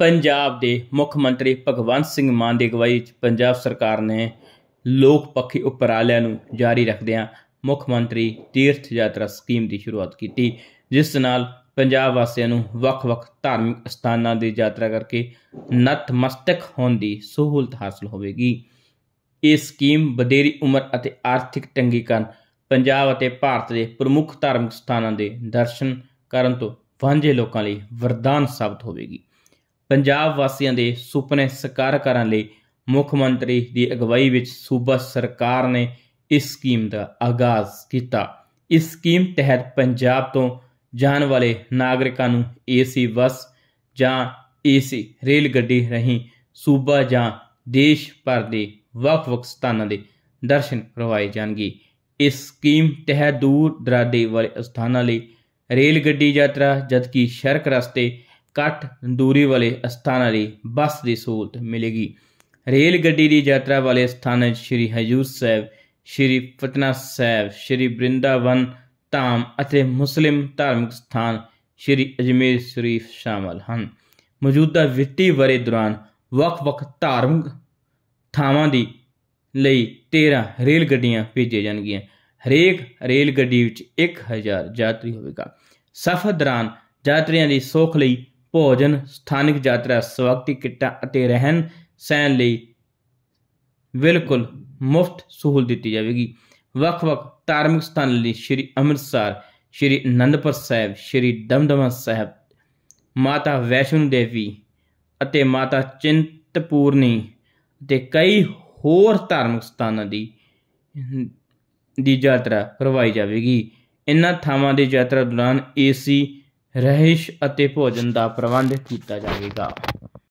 ਪੰਜਾਬ ਦੇ ਮੁੱਖ ਮੰਤਰੀ ਭਗਵੰਤ ਸਿੰਘ ਮਾਨ ਦੀ ਅਗਵਾਈ ਵਿੱਚ ਪੰਜਾਬ ਸਰਕਾਰ ਨੇ ਲੋਕ ਪੱਖੀ ਉਪਰਾਲਿਆਂ ਨੂੰ ਜਾਰੀ ਰੱਖਦਿਆਂ ਮੁੱਖ ਮੰਤਰੀ ਤੀਰਥ ਯਾਤਰਾ ਸਕੀਮ ਦੀ ਸ਼ੁਰੂਆਤ ਕੀਤੀ ਜਿਸ ਨਾਲ ਪੰਜਾਬ ਵਾਸੀਆਂ ਨੂੰ ਵੱਖ-ਵੱਖ ਧਾਰਮਿਕ ਸਥਾਨਾਂ ਦੀ ਯਾਤਰਾ ਕਰਕੇ ਨਤਮਸਤਕ ਹੋਣ ਦੀ ਸਹੂਲਤ ਹਾਸਲ ਹੋਵੇਗੀ ਇਹ ਸਕੀਮ ਬਦੇਰੀ ਉਮਰ ਅਤੇ ਆਰਥਿਕ ਤੰਗੀ ਕਾਰਨ ਪੰਜਾਬ ਅਤੇ ਭਾਰਤ ਦੇ ਪ੍ਰਮੁੱਖ ਧਾਰਮਿਕ ਸਥਾਨਾਂ ਦੇ ਦਰਸ਼ਨ ਕਰਨ ਤੋਂ ਵਾਂਝੇ ਲੋਕਾਂ ਲਈ ਵਰਦਾਨ ਸਾਬਤ ਹੋਵੇਗੀ ਪੰਜਾਬ ਵਾਸੀਆਂ ਦੇ ਸੁਪਨੇ ਸਕਾਰ ਕਰਨ ਲਈ ਮੁੱਖ ਮੰਤਰੀ ਦੀ ਅਗਵਾਈ ਵਿੱਚ ਸੂਬਾ ਸਰਕਾਰ ਨੇ ਇਸ ਸਕੀਮ ਦਾ ਆਗਾਜ਼ ਕੀਤਾ ਇਸ ਸਕੀਮ ਤਹਿਤ ਪੰਜਾਬ ਤੋਂ ਜਾਣ ਵਾਲੇ ਨਾਗਰਿਕਾਂ ਨੂੰ ਏਸੀ ਬੱਸ ਜਾਂ ਏਸੀ ਰੇਲ ਗੱਡੀ ਰਹੀਂ ਸੂਬਾ ਜਾਂ ਦੇਸ਼ ਭਰ ਦੇ ਵੱਖ-ਵੱਖ ਸਥਾਨਾਂ ਦੇ ਦਰਸ਼ਨ ਕਰਵਾਏ ਜਾਣਗੇ ਇਸ ਸਕੀਮ ਤਹਿਤ ਦੂਰ ਦਰਾਡੇ ਵਾਲੇ ਸਥਾਨਾਂ ਲਈ ਰੇਲ ਗੱਡੀ ਯਾਤਰਾ ਜਦਕਿ ਸ਼ਰਕ ਰਸਤੇ ਘੱਟ ਦੂਰੀ ਵਾਲੇ ਸਥਾਨਾਂ ਲਈ ਬੱਸ ਦੀ ਸਹੂਲਤ ਮਿਲੇਗੀ ਰੇਲ ਗੱਡੀ ਦੀ ਯਾਤਰਾ ਵਾਲੇ ਸਥਾਨਾਂ ਸ਼੍ਰੀ ਹਜੂਰ ਸਾਹਿਬ ਸ਼੍ਰੀ ਪਟਨਾ ਸਾਹਿਬ ਸ਼੍ਰੀ ਬ੍ਰਿੰਦਾਵਨ ਧਾਮ ਅਤੇ ਮੁਸਲਿਮ ਧਾਰਮਿਕ ਸਥਾਨ ਸ਼੍ਰੀ ਅਜਮੇਰ ਸ਼ਰੀਫ ਸ਼ਾਮਲ ਹਨ ਮੌਜੂਦਾ ਵਿੱਤੀ ਵਰੇ ਦੌਰਾਨ ਵੱਖ-ਵੱਖ ਧਾਰਮਿਕ ਥਾਵਾਂ ਦੀ ਲਈ 13 ਰੇਲ ਗੱਡੀਆਂ ਭੇਜੀਆਂ ਜਾਣਗੀਆਂ ਹਰੇਕ ਰੇਲ ਗੱਡੀ ਵਿੱਚ 1000 ਯਾਤਰੀ ਹੋਵੇਗਾ ਸਫ਼ਰ ਦੌਰਾਨ ਯਾਤਰੀਆਂ ਦੀ ਸੋਖ ਲਈ ਭੋਜਨ ਸਥਾਨਿਕ ਯਾਤਰਾ ਸਵਾਗਤੀ ਕਿੱਟਾਂ ਅਤੇ ਰਹਿਣ ਸਹਿਣ ਲਈ ਬਿਲਕੁਲ ਮੁਫਤ ਸਹੂਲਤ ਦਿੱਤੀ ਜਾਵੇਗੀ ਵੱਖ-ਵੱਖ ਧਾਰਮਿਕ ਸਥਾਨ ਲਈ ਸ਼੍ਰੀ ਅੰਮ੍ਰਿਤਸਰ ਸ਼੍ਰੀ ਅਨੰਦਪੁਰ ਸਾਹਿਬ ਸ਼੍ਰੀ ਦਮਦਮਾ ਸਾਹਿਬ ਮਾਤਾ ਵੈਸ਼ਨੂ ਦੇਵੀ ਅਤੇ ਮਾਤਾ ਚਿੰਤਪੂਰਨੀ ਤੇ ਕਈ ਹੋਰ ਧਾਰਮਿਕ ਸਥਾਨਾਂ ਦੀ ਦੀ ਯਾਤਰਾ ਕਰਵਾਈ ਜਾਵੇਗੀ ਇਨ੍ਹਾਂ ਥਾਵਾਂ ਦੀ ਯਾਤਰਾ ਦੌਰਾਨ ਏਸੀ ਰਹਿਸ਼ ਅਤੇ ਭੋਜਨ ਦਾ ਪ੍ਰਬੰਧ ਕੀਤਾ ਜਾਵੇਗਾ